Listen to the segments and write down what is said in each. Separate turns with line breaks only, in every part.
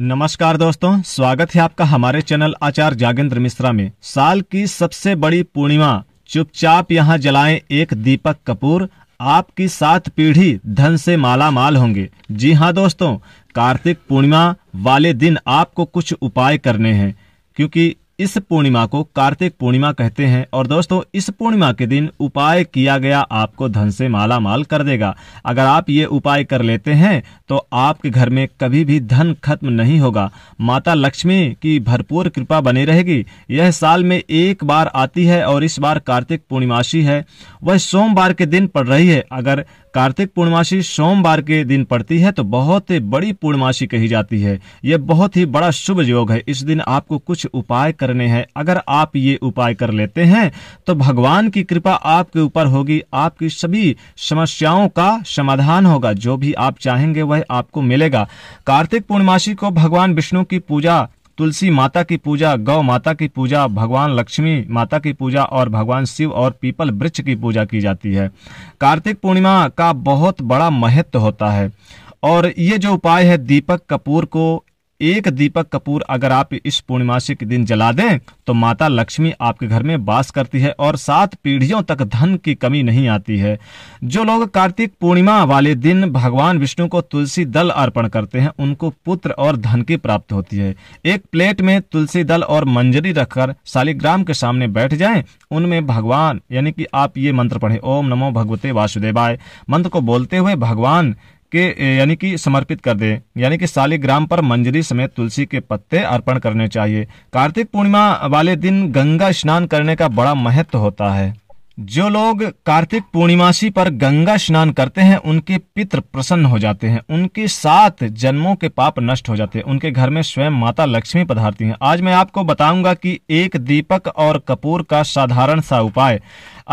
नमस्कार दोस्तों स्वागत है आपका हमारे चैनल आचार्य जागेंद्र मिश्रा में साल की सबसे बड़ी पूर्णिमा चुपचाप यहाँ जलाएं एक दीपक कपूर आपकी सात पीढ़ी धन से माला माल होंगे जी हाँ दोस्तों कार्तिक पूर्णिमा वाले दिन आपको कुछ उपाय करने हैं क्योंकि इस पूर्णिमा को कार्तिक पूर्णिमा कहते हैं और दोस्तों इस पूर्णिमा के दिन उपाय किया गया आपको धन से माला माल कर देगा अगर आप ये उपाय कर लेते हैं तो आपके घर में कभी भी धन खत्म नहीं होगा माता लक्ष्मी की भरपूर कृपा बनी रहेगी यह साल में एक बार आती है और इस बार कार्तिक पूर्णिमाशी है वह सोमवार के दिन पड़ रही है अगर कार्तिक पूर्णमासी सोमवार के दिन पड़ती है तो बहुत ही बड़ी पूर्णमासी कही जाती है यह बहुत ही बड़ा शुभ योग है इस दिन आपको कुछ उपाय करने हैं अगर आप ये उपाय कर लेते हैं तो भगवान की कृपा आपके ऊपर होगी आपकी सभी समस्याओं का समाधान होगा जो भी आप चाहेंगे वह आपको मिलेगा कार्तिक पूर्णमासी को भगवान विष्णु की पूजा तुलसी माता की पूजा गौ माता की पूजा भगवान लक्ष्मी माता की पूजा और भगवान शिव और पीपल वृक्ष की पूजा की जाती है कार्तिक पूर्णिमा का बहुत बड़ा महत्व होता है और ये जो उपाय है दीपक कपूर को एक दीपक कपूर अगर आप इस पूर्णिमासी के दिन जला दें तो माता लक्ष्मी आपके घर में वास करती है और सात पीढ़ियों तक धन की कमी नहीं आती है जो लोग कार्तिक पूर्णिमा वाले दिन भगवान विष्णु को तुलसी दल अर्पण करते हैं उनको पुत्र और धन की प्राप्त होती है एक प्लेट में तुलसी दल और मंजरी रखकर शालिग्राम के सामने बैठ जाए उनमें भगवान यानी कि आप ये मंत्र पढ़े ओम नमो भगवते वासुदेवाय मंत्र को बोलते हुए भगवान के यानी कि समर्पित कर दे यानी कि शालिग्राम पर मंजरी समेत तुलसी के पत्ते अर्पण करने चाहिए कार्तिक पूर्णिमा वाले दिन गंगा स्नान करने का बड़ा महत्व होता है जो लोग कार्तिक पूर्णिमासी पर गंगा स्नान करते हैं उनके पितृ प्रसन्न हो जाते हैं उनके सात जन्मों के पाप नष्ट हो जाते हैं उनके घर में स्वयं माता लक्ष्मी पधारती हैं आज मैं आपको बताऊंगा कि एक दीपक और कपूर का साधारण सा उपाय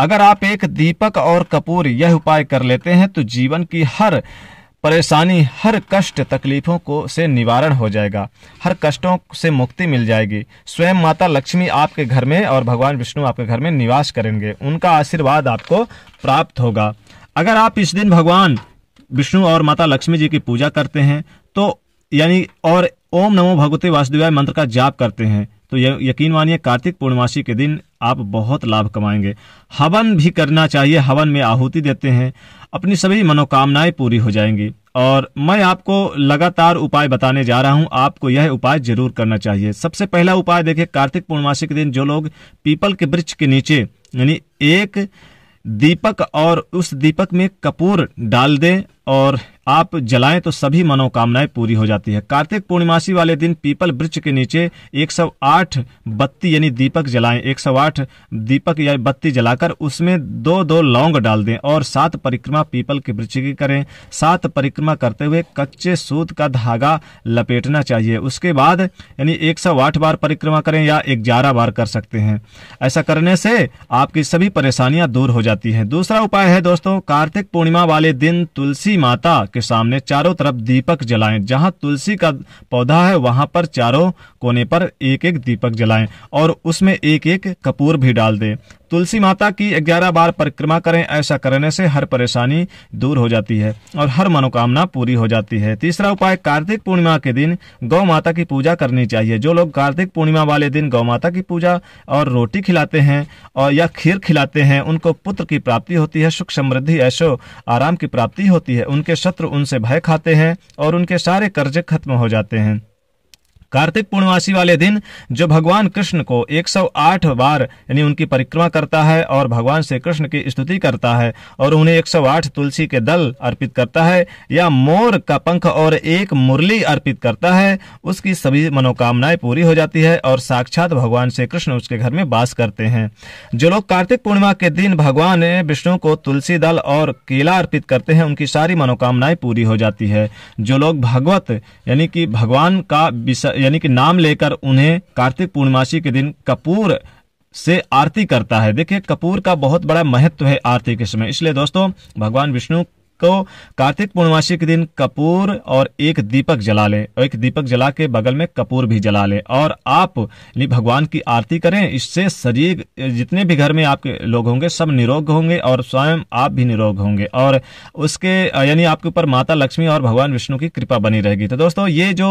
अगर आप एक दीपक और कपूर यह उपाय कर लेते हैं तो जीवन की हर परेशानी हर कष्ट तकलीफों को से निवारण हो जाएगा हर कष्टों से मुक्ति मिल जाएगी स्वयं माता लक्ष्मी आपके घर में और भगवान विष्णु आपके घर में निवास करेंगे उनका आशीर्वाद आपको प्राप्त होगा अगर आप इस दिन भगवान विष्णु और माता लक्ष्मी जी की पूजा करते हैं तो यानी और ओम नमो भगवते वासुदेवाय मंत्र का जाप करते हैं तो यकीन मानिए कार्तिक पूर्णमासी के दिन आप बहुत लाभ कमाएंगे हवन भी करना चाहिए हवन में आहुति देते हैं अपनी सभी मनोकामनाएं पूरी हो जाएंगी और मैं आपको लगातार उपाय बताने जा रहा हूं आपको यह उपाय जरूर करना चाहिए सबसे पहला उपाय देखिए कार्तिक पूर्णमासी के दिन जो लोग पीपल के वृक्ष के नीचे यानी एक दीपक और उस दीपक में कपूर डाल दें और आप जलाएं तो सभी मनोकामनाएं पूरी हो जाती है कार्तिक पूर्णिमासी वाले दिन पीपल वृक्ष के नीचे 108 बत्ती यानी दीपक जलाएं 108 दीपक या बत्ती जलाकर उसमें दो दो लौंग डाल दें और सात परिक्रमा पीपल के वृक्ष की करें सात परिक्रमा करते हुए कच्चे सूत का धागा लपेटना चाहिए उसके बाद यानी एक बार परिक्रमा करें या ग्यारह बार कर सकते हैं ऐसा करने से आपकी सभी परेशानियां दूर हो जाती हैं दूसरा उपाय है दोस्तों कार्तिक पूर्णिमा वाले दिन तुलसी तुलसी माता के सामने चारों तरफ दीपक जलाएं जहां तुलसी का पौधा है वहां पर चारों कोने पर एक एक दीपक जलाएं और उसमें एक एक कपूर भी डाल दें तुलसी माता की ग्यारह बार परिक्रमा करें ऐसा करने से हर परेशानी दूर हो जाती है और हर मनोकामना पूरी हो जाती है तीसरा उपाय कार्तिक पूर्णिमा के दिन गौ माता की पूजा करनी चाहिए जो लोग कार्तिक पूर्णिमा वाले दिन गौ माता की पूजा और रोटी खिलाते हैं और या खीर खिलाते हैं उनको पुत्र की प्राप्ति होती है सुख समृद्धि ऐशो आराम की प्राप्ति होती है उनके शत्रु उनसे भय खाते हैं और उनके सारे कर्जे खत्म हो जाते हैं कार्तिक पूर्णमासी वाले दिन जो भगवान कृष्ण को 108 बार यानी उनकी परिक्रमा करता है और भगवान श्री कृष्ण की स्तुति करता है और उन्हें 108 तुलसी के दल अर्पित करता है या मोर का पंख और एक मुरली अर्पित करता है उसकी सभी मनोकामनाएं पूरी हो जाती है और साक्षात भगवान श्री कृष्ण उसके घर में वास करते हैं जो लोग कार्तिक पूर्णिमा के दिन भगवान विष्णु को तुलसी दल और केला अर्पित करते हैं उनकी सारी मनोकामनाएं पूरी हो जाती है जो लोग भगवत यानी कि भगवान का यानी कि नाम लेकर उन्हें कार्तिक पूर्णमासी के दिन कपूर से आरती करता है देखिए कपूर का बहुत बड़ा महत्व है आरती के समय इसलिए दोस्तों भगवान विष्णु को कार्तिक पूर्णमासी के दिन कपूर और एक दीपक जला लें एक दीपक जला के बगल में कपूर भी जला लें और आप भगवान की आरती करें इससे शरीर जितने भी घर में आपके लोग होंगे सब निरोग होंगे और स्वयं आप भी निरोग होंगे और उसके यानी आपके ऊपर माता लक्ष्मी और भगवान विष्णु की कृपा बनी रहेगी तो दोस्तों ये जो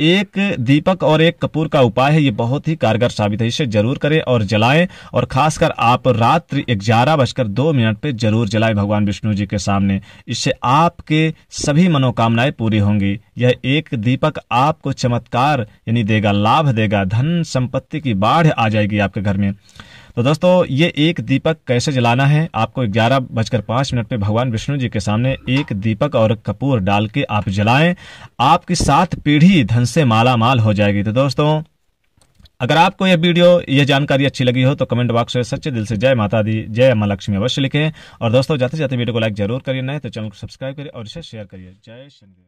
एक दीपक और एक कपूर का उपाय है ये बहुत ही कारगर साबित है इसे जरूर करें और जलाएं और खासकर आप रात्रि ग्यारह बजकर दो मिनट पे जरूर जलाएं भगवान विष्णु जी के सामने इससे आपके सभी मनोकामनाएं पूरी होंगी यह एक दीपक आपको चमत्कार यानी देगा लाभ देगा धन संपत्ति की बाढ़ आ जाएगी आपके घर में तो दोस्तों ये एक दीपक कैसे जलाना है आपको ग्यारह बजकर पांच मिनट पे भगवान विष्णु जी के सामने एक दीपक और कपूर डाल के आप जलाएं आपकी सात पीढ़ी धन से माला माल हो जाएगी तो दोस्तों अगर आपको यह वीडियो यह जानकारी अच्छी लगी हो तो कमेंट बॉक्स में सच्चे दिल से जय माता दी जय अम्मा लक्ष्मी अवश्य लिखें और दोस्तों जाते जाते वीडियो को लाइक जरूर करिए नए तो चैनल को सब्सक्राइब करिए और इसे शेयर करिए जय शनि